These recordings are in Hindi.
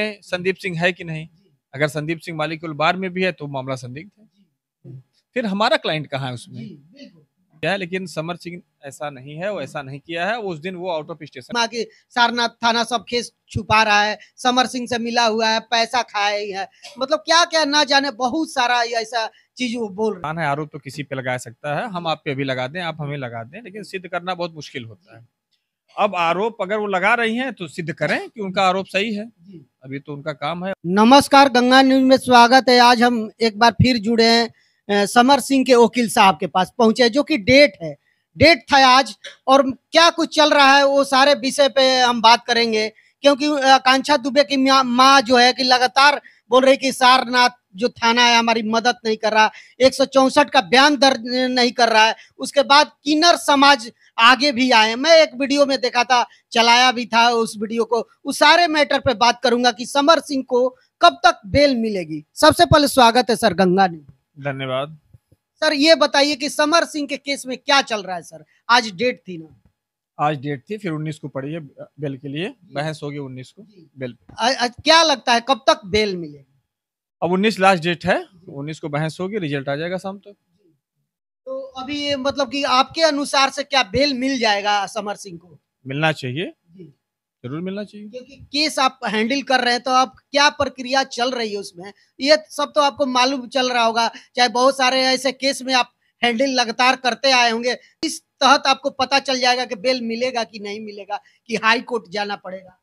में संदीप सिंह है कि नहीं अगर संदीप सिंह मालिक बार में भी है तो मामला संदिग्ध है फिर हमारा क्लाइंट कहाँ है उसमें क्या है लेकिन समर सिंह ऐसा नहीं है वो ऐसा नहीं किया है उस दिन वो आउट ऑफ स्टेशन सारनाथ थाना सब खेस छुपा रहा है समर सिंह से मिला हुआ है पैसा खाया ही है मतलब क्या क्या ना जाने बहुत सारा ऐसा चीज वो बोल रहा है आरोप तो किसी पे लगा सकता है हम आप पे भी लगा दें आप हमें लगा दें लेकिन सिद्ध करना बहुत मुश्किल होता है अब आरोप अगर वो लगा रही हैं तो सिद्ध करें कि उनका आरोप सही है अभी तो उनका काम है नमस्कार गंगा न्यूज में स्वागत है आज हम एक बार फिर जुड़े हैं समर सिंह के वकील साहब के पास पहुंचे जो कि डेट है डेट था आज और क्या कुछ चल रहा है वो सारे विषय पे हम बात करेंगे क्योंकि आकांक्षा दुबे की माँ जो है कि लगातार बोल रही कि सारनाथ जो थाना है हमारी मदद नहीं कर रहा एक का बयान दर्ज नहीं कर रहा है उसके बाद किन्नर समाज आगे भी आए मैं एक वीडियो में देखा था चलाया भी था उस वीडियो को उस सारे मैटर पे बात करूंगा कि समर सिंह को कब तक बेल मिलेगी सबसे पहले स्वागत है सर गंगा ने धन्यवाद सर ये बताइए कि समर सिंह के केस में क्या चल रहा है सर आज डेट थी ना आज डेट थी फिर 19 को पड़ी है बेल के लिए बहस होगी 19 को बेल आ, आ, क्या लगता है कब तक बेल मिलेगी अब 19 लास्ट डेट है 19 को बहस होगी रिजल्ट आ जाएगा शाम तक तो। तो अभी मतलब कि आपके अनुसार से क्या बेल मिल जाएगा समर सिंह को मिलना चाहिए जरूर मिलना चाहिए क्योंकि केस आप हैंडल कर रहे हैं तो आप क्या प्रक्रिया चल रही है उसमें ये सब तो आपको मालूम चल रहा होगा चाहे बहुत सारे ऐसे केस में आप हैंडल लगातार करते आए होंगे इस तहत आपको पता चल जाएगा कि बेल मिलेगा कि नहीं मिलेगा कि हाई कोर्ट जाना पड़ेगा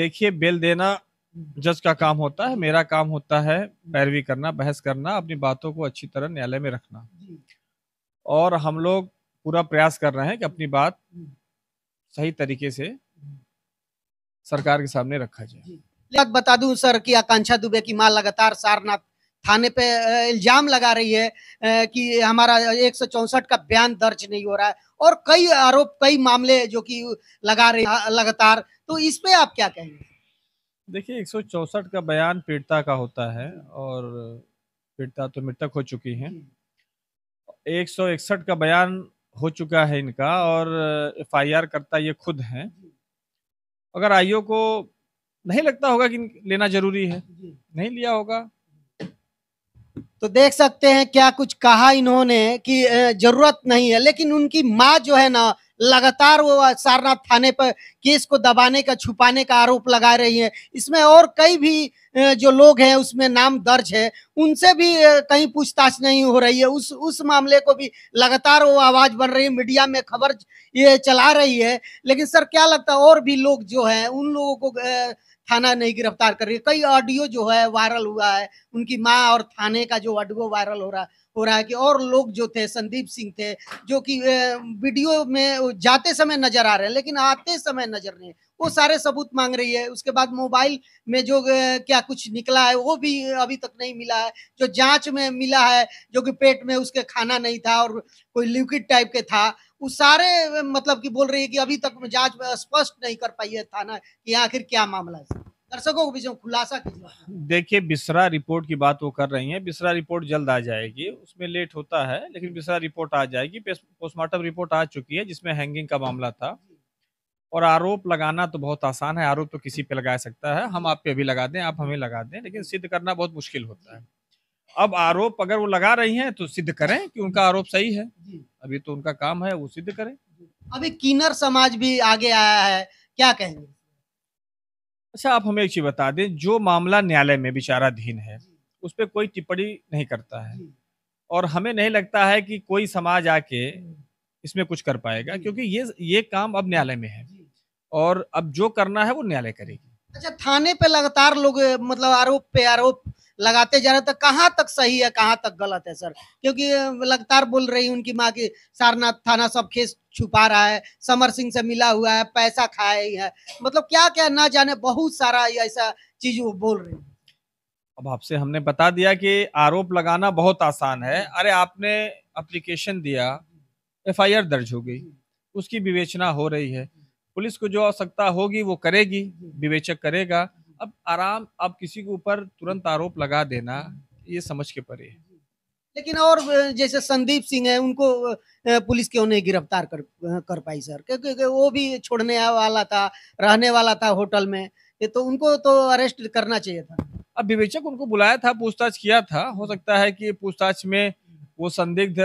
देखिए बेल देना जज का काम होता है मेरा काम होता है पैरवी करना बहस करना अपनी बातों को अच्छी तरह न्यायालय में रखना और हम लोग पूरा प्रयास कर रहे हैं कि अपनी बात सही तरीके से सरकार के सामने रखा जाए बता दूं सर कि आकांक्षा दुबे की मां लगातार सारनाथ थाने पे इल्जाम लगा रही है कि हमारा एक सौ चौसठ का बयान दर्ज नहीं हो रहा है और कई आरोप कई मामले जो कि लगा रही लगातार तो इस पे आप क्या कहेंगे देखिए एक का बयान पीड़िता का होता है और पीड़िता तो मृतक हो चुकी हैं 161 का बयान हो चुका है इनका और एफआईआर करता ये खुद हैं अगर आईओ को नहीं लगता होगा कि लेना जरूरी है नहीं लिया होगा तो देख सकते हैं क्या कुछ कहा इन्होंने कि जरूरत नहीं है लेकिन उनकी माँ जो है ना लगातार वो सारनाथ थाने पर केस को दबाने का छुपाने का आरोप लगा रही है इसमें और कई भी जो लोग हैं उसमें नाम दर्ज है उनसे भी कहीं पूछताछ नहीं हो रही है उस उस मामले को भी लगातार वो आवाज बन रही है मीडिया में खबर ये चला रही है लेकिन सर क्या लगता है और भी लोग जो है उन लोगों को थाना नहीं गिरफ्तार कर रही है कई ऑडियो जो है वायरल हुआ है उनकी माँ और थाने का जो ऑडियो वायरल हो रहा है हो रहा है कि और लोग जो थे संदीप सिंह थे जो कि वीडियो में जाते समय नजर आ रहे हैं लेकिन आते समय नजर नहीं वो सारे सबूत मांग रही है उसके बाद मोबाइल में जो क्या कुछ निकला है वो भी अभी तक नहीं मिला है जो जांच में मिला है जो कि पेट में उसके खाना नहीं था और कोई लिक्विड टाइप के था वो सारे मतलब कि बोल रही है कि अभी तक जांच स्पष्ट नहीं कर पाई है थाना कि आखिर क्या मामला है दर्शकों को भी खुलासा कीजिए देखिए बिसरा रिपोर्ट की बात वो कर रही हैं बिसरा रिपोर्ट जल्द आ जाएगी उसमें लेट होता है लेकिन बिसरा रिपोर्ट आ जाएगी पोस्टमार्टम रिपोर्ट आ चुकी है जिसमें हैंगिंग का मामला था और आरोप लगाना तो बहुत आसान है आरोप तो किसी पे लगा सकता है हम आप पे भी लगा दें आप हमें लगा दें लेकिन सिद्ध करना बहुत मुश्किल होता है अब आरोप अगर वो लगा रही हैं तो सिद्ध करें कि उनका आरोप सही है अभी तो उनका काम है वो सिद्ध करें अभी किन्नर समाज भी आगे आया है क्या कहेंगे अच्छा आप हमें एक चीज बता दें जो मामला न्यायालय में विचाराधीन है उस पर कोई टिप्पणी नहीं करता है और हमें नहीं लगता है कि कोई समाज आके हम्म। इसमें कुछ कर पाएगा क्योंकि ये ये काम अब न्यायालय में है और अब जो करना है वो न्यायालय करेगी अच्छा थाने पे लगातार लोग मतलब आरोप पे आरोप लगाते जा रहे तो कहाँ तक सही है कहाँ तक गलत है सर क्योंकि लगातार बोल रही उनकी माँ की सारनाथ थाना सब खेस छुपा रहा है समर सिंह से मिला हुआ है पैसा खाए है मतलब क्या क्या ना जाने बहुत सारा ऐसा चीज वो बोल रही है अब आपसे हमने बता दिया कि आरोप लगाना बहुत आसान है अरे आपने अप्लीकेशन दिया एफ दर्ज हो गई उसकी विवेचना हो रही है पुलिस को जो आवश्यकता होगी वो करेगी विवेचक करेगा अब आराम अब किसी के ऊपर तुरंत आरोप लगा देना ये समझ के परे लेकिन और जैसे संदीप सिंह है उनको पुलिस क्यों नहीं गिरफ्तार कर कर पाई सर क्योंकि वो भी छोड़ने वाला था रहने वाला था होटल में ये तो उनको तो अरेस्ट करना चाहिए था अब विवेचक उनको बुलाया था पूछताछ किया था हो सकता है कि पूछताछ में वो संदिग्ध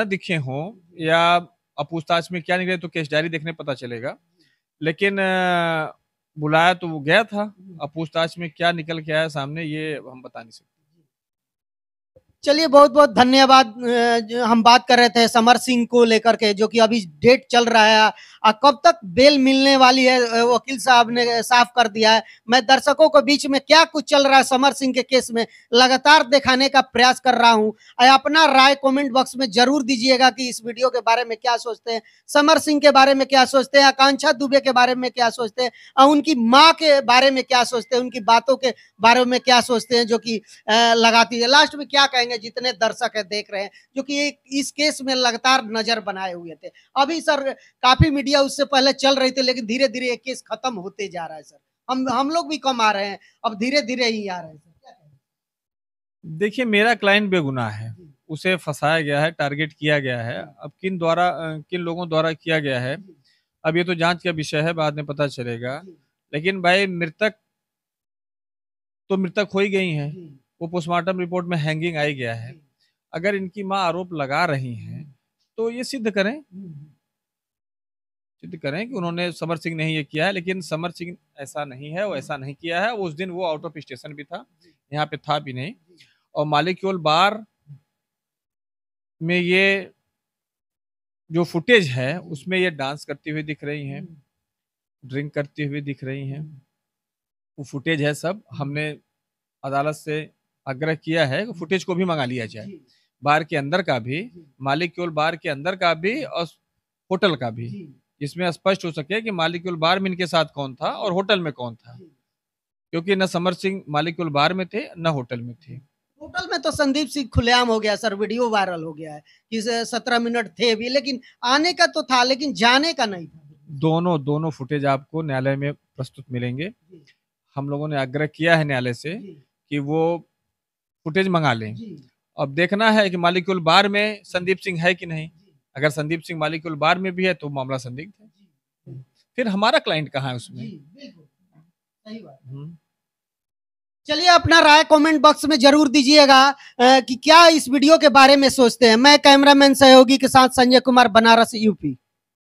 न दिखे हों या अब पूछताछ में क्या निकले तो केस डायरी देखने पता चलेगा लेकिन बुलाया तो वो गया था अब पूछताछ में क्या निकल के आया सामने ये हम बता नहीं सकते चलिए बहुत बहुत धन्यवाद हम बात कर रहे थे समर सिंह को लेकर के जो कि अभी डेट चल रहा है कब तक बेल मिलने वाली है वकील साहब ने साफ कर दिया है मैं दर्शकों के बीच में क्या कुछ चल रहा है समर सिंह के केस में लगातार दिखाने का प्रयास कर रहा हूँ अपना राय कमेंट बॉक्स में जरूर दीजिएगा कि इस वीडियो के बारे में क्या सोचते हैं समर सिंह के बारे में क्या सोचते हैं आकांक्षा दुबे के बारे में क्या सोचते हैं और उनकी माँ के बारे में क्या सोचते हैं उनकी बातों के बारे में क्या सोचते हैं जो कि लगाती है लास्ट में क्या कहेंगे जितने दर्शक है देख रहे हैं जो कि इस केस में लगातार नजर बनाए हुए थे अभी सर काफी मीडिया मीडिया उससे पहले चल रही थी लेकिन धीरे धीरे एक केस खत्म होते जा रहा है सर हम हम लोग भी कम आ रहे हैं अब धीरे धीरे ही आ रहे हैं सर देखिए मेरा क्लाइंट बेगुनाह है उसे फंसाया गया है टारगेट किया गया है अब किन द्वारा किन लोगों द्वारा किया गया है अब ये तो जांच का विषय है बाद में पता चलेगा लेकिन भाई मृतक तो मृतक हो ही गई हैं वो पोस्टमार्टम रिपोर्ट में हैंगिंग आई गया है अगर इनकी माँ आरोप लगा रही हैं तो ये सिद्ध करें सिद्ध करें कि उन्होंने समर सिंह ने ये किया है लेकिन समर सिंह ऐसा नहीं है वो ऐसा नहीं किया है उस दिन वो आउट ऑफ स्टेशन भी था यहाँ पे था भी नहीं और मालिक्यूल बार में ये जो फुटेज है उसमें ये डांस करती हुई दिख रही हैं ड्रिंक करती हुई दिख रही हैं वो फुटेज है सब हमने अदालत से आग्रह किया है कि फुटेज को भी मंगा लिया जाए बार के अंदर का भी मालिक्यूल बार के अंदर का भी और होटल का भी इसमें स्पष्ट हो सके कि मालिकुल बार में इनके साथ कौन था और होटल में कौन था क्योंकि न समर सिंह मालिकुल बार में थे न होटल में थे होटल में तो संदीप सिंह खुलेआम हो गया सर वीडियो वायरल हो गया है कि सत्रह मिनट थे भी लेकिन आने का तो था लेकिन जाने का नहीं था दोनों दोनों फुटेज आपको न्यायालय में प्रस्तुत मिलेंगे हम लोगों ने आग्रह किया है न्यायालय से कि वो फुटेज मंगा लें अब देखना है कि मालिकुल बार में संदीप सिंह है कि नहीं अगर संदीप सिंह मालिक बार में भी है तो मामला संदिग्ध है फिर हमारा क्लाइंट कहाँ है उसमें हम्म। चलिए अपना राय कमेंट बॉक्स में जरूर दीजिएगा कि क्या इस वीडियो के बारे में सोचते हैं मैं कैमरामैन सहयोगी के साथ संजय कुमार बनारस यूपी